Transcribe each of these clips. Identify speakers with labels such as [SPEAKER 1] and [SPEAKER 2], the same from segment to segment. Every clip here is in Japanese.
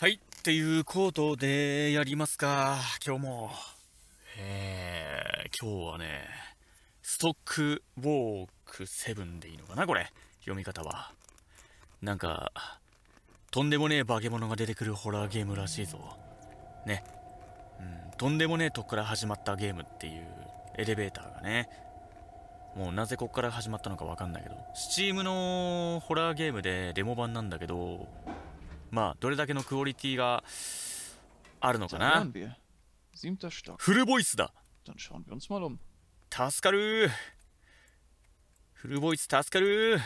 [SPEAKER 1] はい。っていうことで、やりますか。今日も。えー、今日はね、ストックウォーク7でいいのかなこれ。読み方は。なんか、とんでもねえ化け物が出てくるホラーゲームらしいぞ。ね。うん、とんでもねえとこから始まったゲームっていうエレベーターがね。もうなぜこっから始まったのかわかんないけど。スチームのホラーゲームでデモ版なんだけど、まあどれだけのクオリティがあるのかなフルボイスだ助かるフルボイス助かる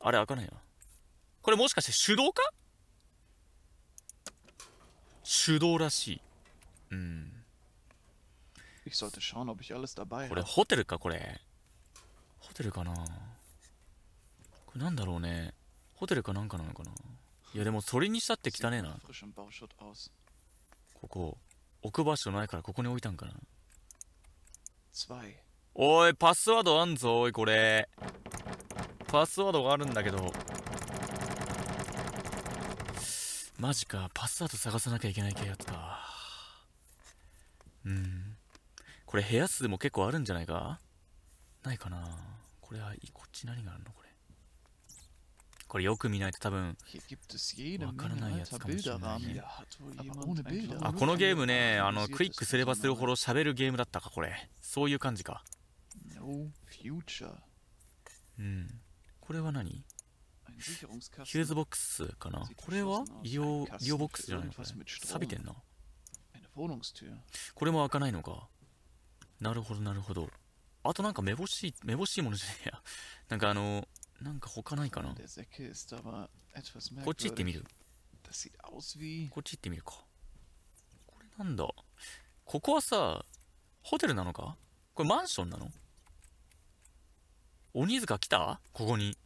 [SPEAKER 1] あれ開かないなこれもしかして手動か手動らしいうん
[SPEAKER 2] これ
[SPEAKER 1] ホテルかこれホテルかなこれなんだろうねホテルかなんかなのかないやでもそれにしたって汚ねえなここ置く場所ないからここに置いたんかなおいパスワードあんぞおいこれパスワードがあるんだけどマジかパスワード探さなきゃいけない系やつかうんこれ部屋数も結構あるんじゃないかないかなこれはこっち何があるのこれこれよく見ないと多分わからないやつかもしれ
[SPEAKER 2] ないねあこのゲームねあのク
[SPEAKER 1] リックすればするほど喋るゲームだったかこれそういう感じかうんこれは何
[SPEAKER 2] ヒュー
[SPEAKER 1] ズボックスかなこれは医療医療ボックスじゃないのこれ錆びてんなこれも開かないのかなるほどなるほどあとなんかめぼしいめぼしいものじゃねえやなんかあのなんか他ないかなこっち行ってみるこっち行ってみるか。これなんだここはさ、ホテルなのかこれマンションなの鬼塚来たここに。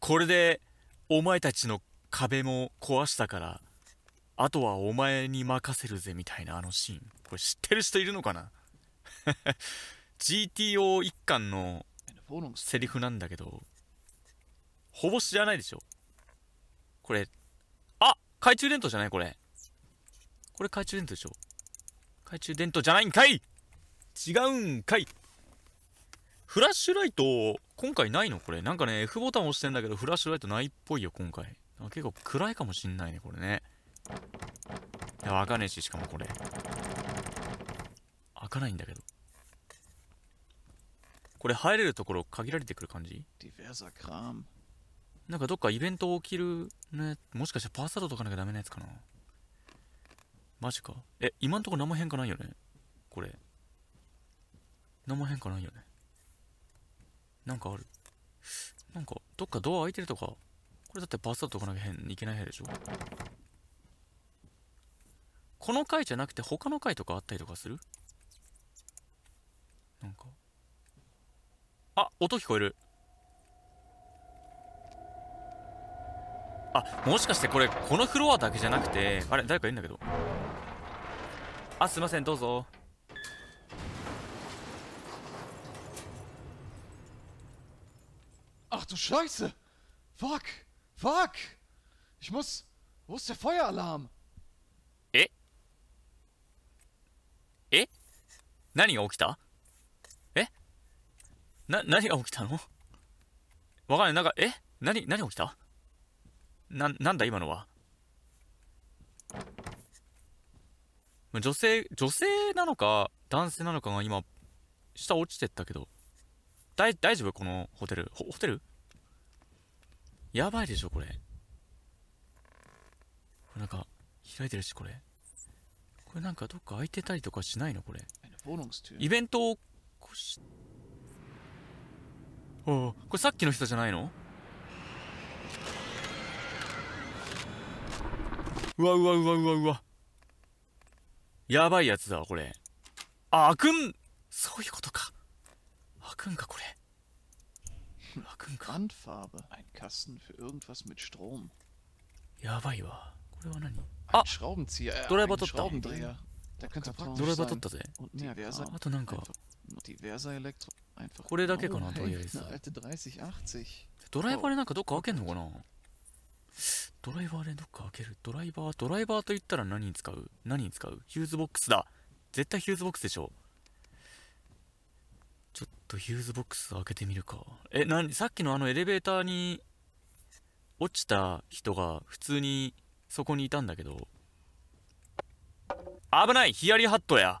[SPEAKER 1] これで、お前たちの壁も壊したから、あとはお前に任せるぜみたいなあのシーン。これ知ってる人いるのかな GTO 一巻のセリフなんだけど、ほぼ知らないでしょこれ、あ懐中電灯じゃないこれ。これ懐中電灯でしょ懐中電灯じゃないんかい違うんかいフラッシュライト、今回ないのこれ。なんかね、F ボタン押してんだけど、フラッシュライトないっぽいよ、今回。結構暗いかもしんないね、これね。いや、開かねえし、しかもこれ。開かないんだけど。これ入れるところ限られてくる感じなんかどっかイベント起きるねもしかしてパーサードとかなきゃダメなやつかなマジかえ今んとこ何も変化ないよねこれ何も変化ないよねなんかあるなんかどっかドア開いてるとかこれだってパーサードとかなきゃいけない部屋でしょこの回じゃなくて他の回とかあったりとかするなんかあ、音聞こえる。あ、もしかしてこれ、このフロアだけじゃなくて、あれ、誰かいるんだけど。あ、すいません、どうぞ。
[SPEAKER 2] あ、c h du Scheiße! Fuck! Fuck! Ich muss. Wo ist der Feueralarm?
[SPEAKER 1] え。h Eh? 何が起きたな、何が起きたのわかんない。なんか、え何、何起きたな、なんだ今のは。女性、女性なのか、男性なのかが今、下落ちてったけど。大、大丈夫このホテル。ホテルやばいでしょ、これ。これなんか、開いてるし、これ。これなんかどっか開いてたりとかしないのこれ。イベントを起こしこれさっきの人じゃないのうわうわうわうわやばいやつだこれあくんそういうことかあくんかこれ
[SPEAKER 2] あドライバ取ったドライバ取ったぜあとなんか
[SPEAKER 1] Einfach これだけかな、とりあえず。
[SPEAKER 2] ド
[SPEAKER 1] ライバーでなんかどっか開けんのかなドライバーでどっか開ける。ドライバー、ドライバーと言ったら何に使う何に使うヒューズボックスだ。絶対ヒューズボックスでしょ。ちょっとヒューズボックス開けてみるか。え、何さっきのあのエレベーターに落ちた人が普通にそこにいたんだけど。危ないヒヤリハットや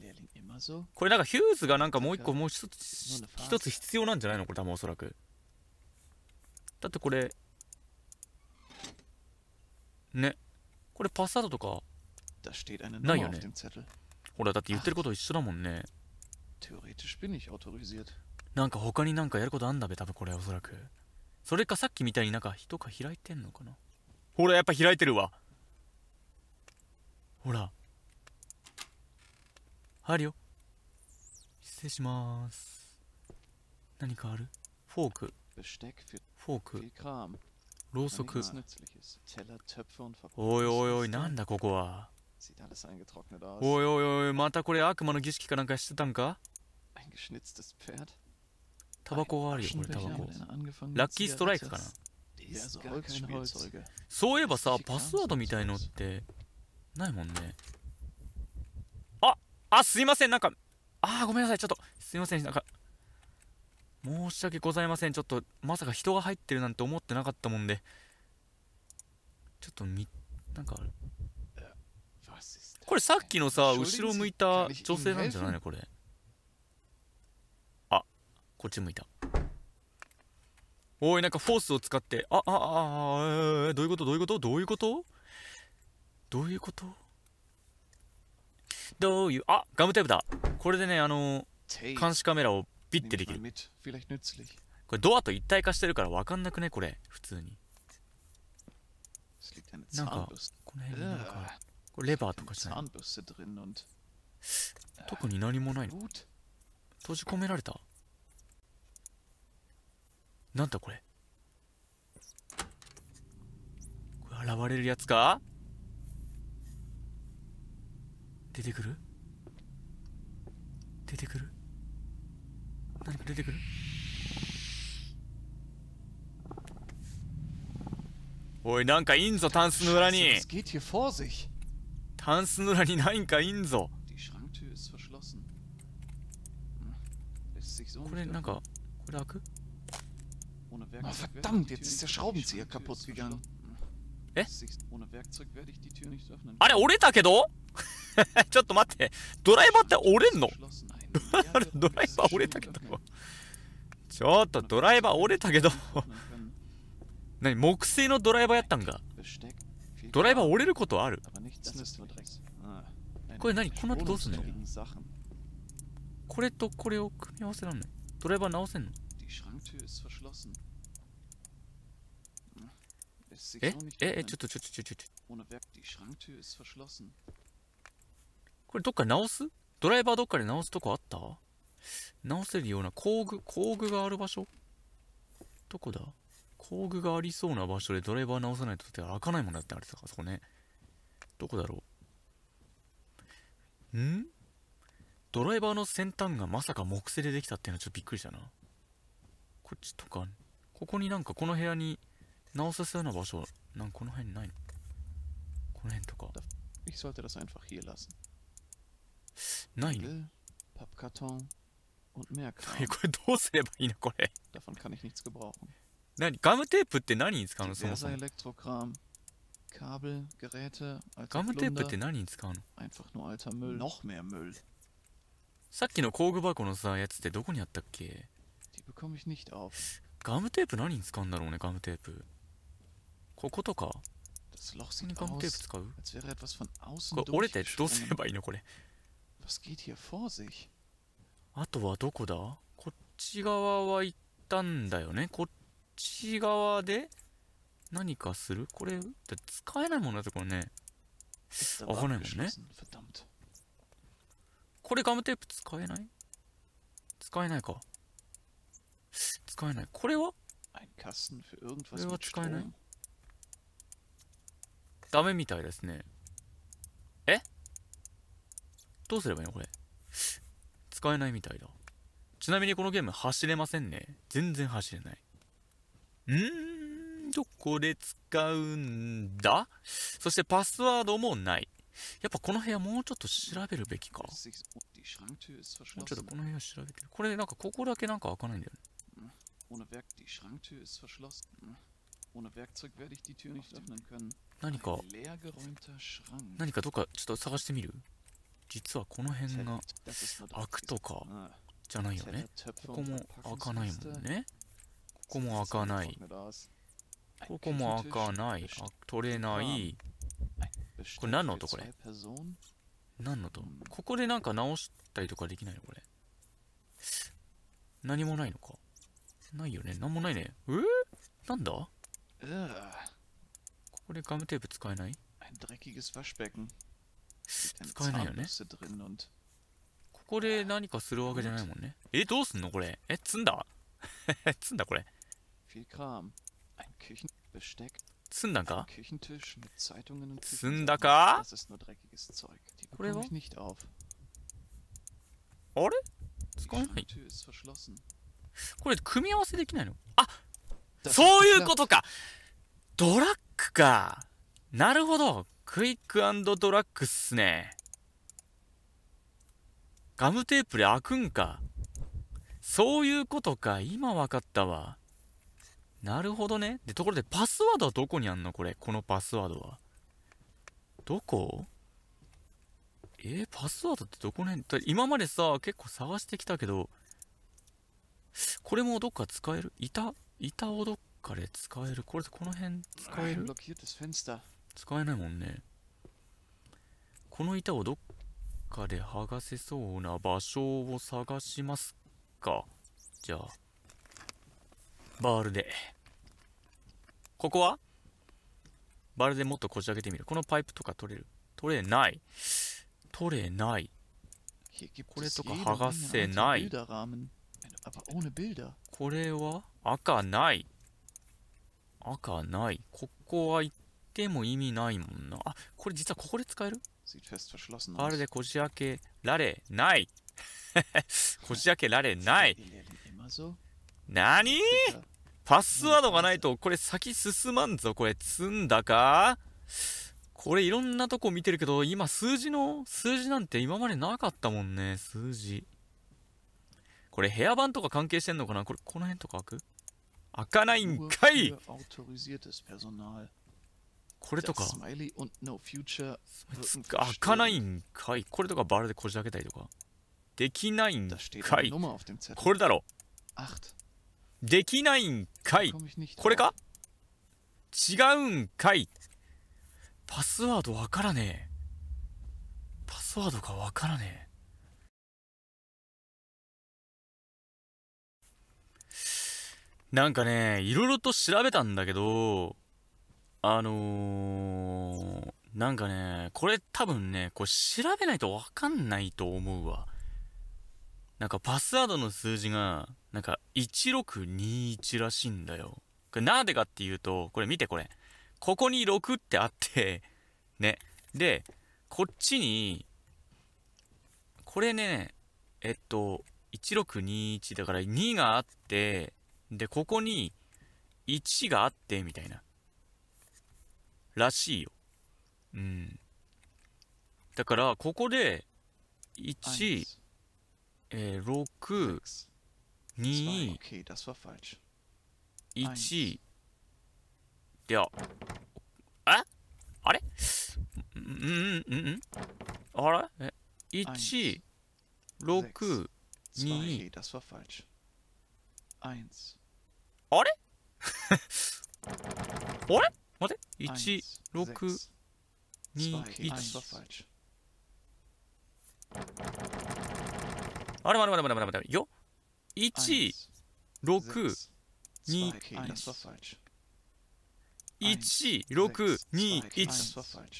[SPEAKER 1] これなんかヒューズがなんかもう一個もう一つ一つ必要なんじゃないのこれ多分おそらくだってこれねこれパスワードとかないよねほらだって言ってること一緒だもんねなんか他になんかやることあんだべ多分これおそらくそれかさっきみたいになんか人か開いてんのかなほらやっぱ開いてるわほら入るよ失礼します何かあるフォークフォークろうそくおいおいおいなんだここはおいおいおいまたこれ悪魔の儀式かなんかしてたんかタバコがあるよこれタバコラッキーストライクかなそういえばさパスワードみたいのってないもんねああすいませんなんかああ、ごめんなさい。ちょっと、すいません。なんか、申し訳ございません。ちょっと、まさか人が入ってるなんて思ってなかったもんで。ちょっとみ、なんか、
[SPEAKER 2] これさっきのさ、後ろ向いた女性なんじゃないのこ
[SPEAKER 1] れ。あ、こっち向いた。おい、なんかフォースを使って、あ、あ、あ、あ、どういうことどういうことどういうことどういうことどういうあガムテープだこれでねあの監視カメラをビッてできるこれドアと一体化してるから分かんなくねこれ普通になんかこの辺になんかこれレバーとかじゃない特に何もないの閉じ込められたなんだこれこれ現れるやつか出てくる出てくる何か出てくるおいなんかいんぞタンスの裏にタンスの裏に何かいんぞこれなんかこれ開く
[SPEAKER 2] あ、ふだん、やつ、しゃ、しゃ、しゃ、かっぽつ、え。あれ、折れたけ
[SPEAKER 1] ど。ちょっと待って。ドライバーって折れんの ドライバー折れたけど。ちょっとドライバー折れたけど。何木製のドライバーやったんかドライバー折れることある
[SPEAKER 2] これ何この後どうすんの
[SPEAKER 1] これとこれを組み合わせらんないドライバー直せんの
[SPEAKER 2] えええち
[SPEAKER 1] ょっとちょちょちょちょこれどっか直すドライバーどっかで直すとこあった直せるような工具、工具がある場所どこだ工具がありそうな場所でドライバー直さないとって開かないもんだってあれとか、そこね。どこだろうんドライバーの先端がまさか木製でできたっていうのはちょっとびっくりしたな。こっちとか、ここになんかこの部屋に直させような場所、なんかこの辺にないのこの辺とか。
[SPEAKER 2] Ich sollte das einfach hier lassen. Nein.
[SPEAKER 1] Pappkarton und mehr Kram. これどうすればいいのこれ Davon kann ich nichts gebrauchen. 何ガムテープって何に使うのそもそも
[SPEAKER 2] Elektrokram. Kabel, Geräte, alter ガムテープって Plunder, 何に使うの
[SPEAKER 1] einfach nur alter Müll. Noch mehr Müll. さっきの工具箱のさやつってどこにあったっけ
[SPEAKER 2] Die bekomme ich nicht auf.
[SPEAKER 1] ガムテープ何に使うんだろうねガムテープ
[SPEAKER 2] こことか Das Loch 本当に sieht ガムテープ aus, 使う als wäre etwas von こ außen れ折れてどうすれ durchgesprungen. ばいいのこれ Was geht hier
[SPEAKER 1] vor sich? あとはどこだこっち側は行ったんだよね。こっち側で何かするこれ、使えないもんだってこれね。わかんないもんね。これガムテープ使えない使えないか。使えない。これはこれは使えないダメみたいですね。えどうすればいいのこれ。使えないみたいだ。ちなみにこのゲーム走れませんね。全然走れない。んーと、これ使うんだそしてパスワードもない。やっぱこの部屋もうちょっと調べるべきか。も
[SPEAKER 2] うちょっとこの部屋調べて。
[SPEAKER 1] これなんかここだけなんか開かないんだよ
[SPEAKER 2] ね。何か、何かど
[SPEAKER 1] っかちょっと探してみる実はこの辺が開くとかじゃないよねここも開かないもんねここも開かないここも開かない取れないこれ何の音これ何の音ここでなんか直したりとかできないのこれ何もないのかないよね何もないねえー、なんだここでガムテープ使えない使えないよねここで何かするわけじゃないもんねえどうすんのこれえ積んだ 積んだこれ積んだか積んだかこれはあれ使えないこれ組み合わせできないのあそういうことかドラッグかなるほどクイックドラッグっすね。ガムテープで開くんか。そういうことか。今分かったわ。なるほどね。で、ところでパスワードはどこにあんのこれ。このパスワードは。どこえー、パスワードってどこね今までさ、結構探してきたけど、これもどっか使える板板をどっかで使えるこれこの辺使える使えないもんねこの板をどっかで剥がせそうな場所を探しますかじゃあバールでここはバールでもっとこじ開けてみるこのパイプとか取れる取れない取れないこれとか剥がせないこれは赤ない赤ないここは一ても意味ないもんな。あ、これ実はここで使えるあれでこじ開けられない こじ開けられない何パスワードがないとこれ先進まんぞこれ積んだかこれいろんなとこ見てるけど今数字の数字なんて今までなかったもんね数字これ部屋版とか関係してんのかなこれこの辺とか開く開かないんかい
[SPEAKER 2] これとか開
[SPEAKER 1] かないんかいこれとかバールでこじ開けたりとかできないんかいこれだろできないんかいこれか違うんかいパスワードわからねえパスワードがわからねえなんかねいろいろと調べたんだけどあのー、なんかね、これ多分ね、これ調べないとわかんないと思うわ。なんかパスワードの数字が、なんか1621らしいんだよ。これなんでかっていうと、これ見てこれ。ここに6ってあって ね。で、こっちに、これね、えっと、1621だから2があって、で、ここに1があって、みたいな。らしいよ。うん。だから、ここで、1、え6、2、1、では、えあれうんうんうんあれえ ?1、
[SPEAKER 2] 6、2、
[SPEAKER 1] あれあれ 待て ?1621 あれまだまだまだまだまだよ一六二一1621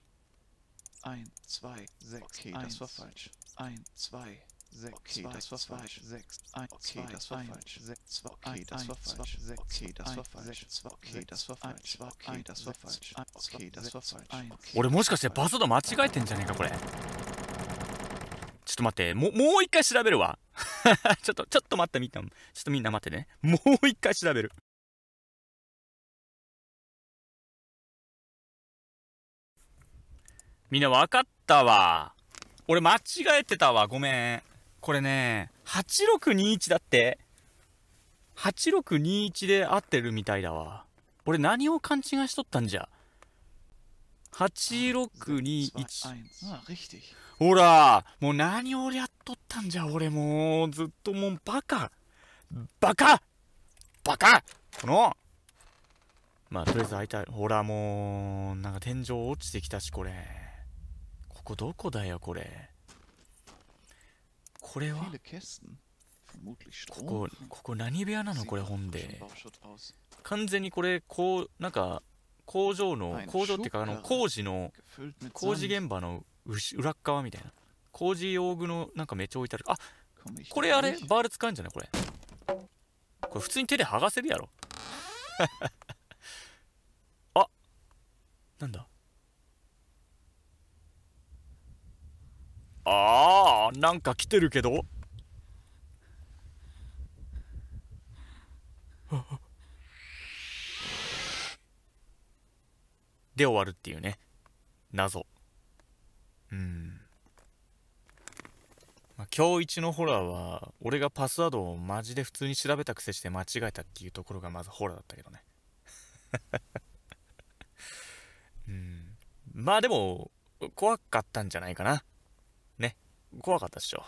[SPEAKER 2] 1, 2, 6, okay, das war falsch. 1, 2, 6, okay, das war falsch. 6, 1, okay, das war falsch. 6, okay, das war falsch. 6, okay, das war falsch. 6, okay, das war falsch. 1, okay, das war falsch. 1, okay, das war falsch.
[SPEAKER 1] 俺もしかしてパスワード間違えてんじゃねえかこれ。ちょっと待って、ももう一回調べるわ。ちょっと、ちょっと待ってみんな。ちょっとみんな待ってね。もう一回調べる。みんな分かったわ。俺間違えてたわ。ごめん。これね、8621だって。8621で合ってるみたいだわ。俺何を勘違いしとったんじゃ。8621。ほら、もう何をやっとったんじゃ、俺もう。ずっともうバカ。バカバカこのまあ、とりあえず会いたい。ほら、もう、なんか天井落ちてきたし、これ。ここどこだよこれ
[SPEAKER 2] これはここここ何部屋なのこれ本で
[SPEAKER 1] 完全にこれこうなんか工場の工場っていうかあの工事の工事現場の裏側みたいな工事用具のなんかめっちゃ置いてあるあこれあれバール使うんじゃないこれこれ普通に手で剥がせるやろ あなんだああなんか来てるけど で終わるっていうね謎うんまあ、今日一のホラーは俺がパスワードをマジで普通に調べたくせして間違えたっていうところがまずホラーだったけどね うんまあでも怖かったんじゃないかな怖かったっしょ。